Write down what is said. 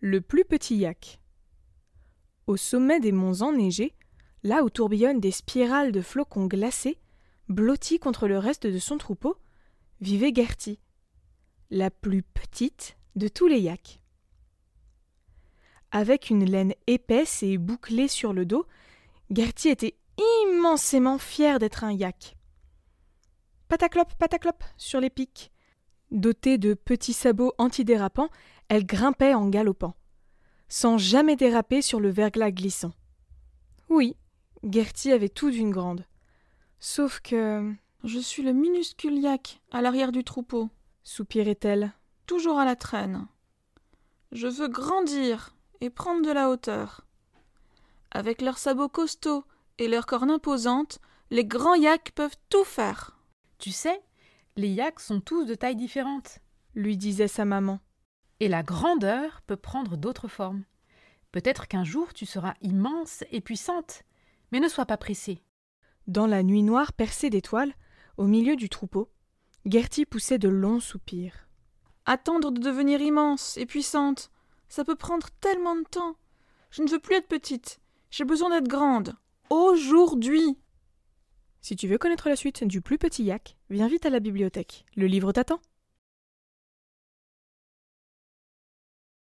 Le plus petit yak. Au sommet des monts enneigés, là où tourbillonnent des spirales de flocons glacés, blottis contre le reste de son troupeau, vivait Gertie, la plus petite de tous les yaks. Avec une laine épaisse et bouclée sur le dos, Gertie était immensément fière d'être un yak. Pataclop, pataclop, sur les pics. Dotée de petits sabots antidérapants, elle grimpait en galopant, sans jamais déraper sur le verglas glissant. Oui, Gertie avait tout d'une grande. Sauf que. Je suis le minuscule yak à l'arrière du troupeau, soupirait-elle, toujours à la traîne. Je veux grandir et prendre de la hauteur. Avec leurs sabots costauds et leurs cornes imposantes, les grands yaks peuvent tout faire. Tu sais, les yaks sont tous de tailles différentes, lui disait sa maman. Et la grandeur peut prendre d'autres formes. Peut-être qu'un jour tu seras immense et puissante, mais ne sois pas pressée. Dans la nuit noire percée d'étoiles, au milieu du troupeau, Gertie poussait de longs soupirs. Attendre de devenir immense et puissante, ça peut prendre tellement de temps. Je ne veux plus être petite, j'ai besoin d'être grande. Aujourd'hui. Si tu veux connaître la suite du plus petit yak, viens vite à la bibliothèque. Le livre t'attend.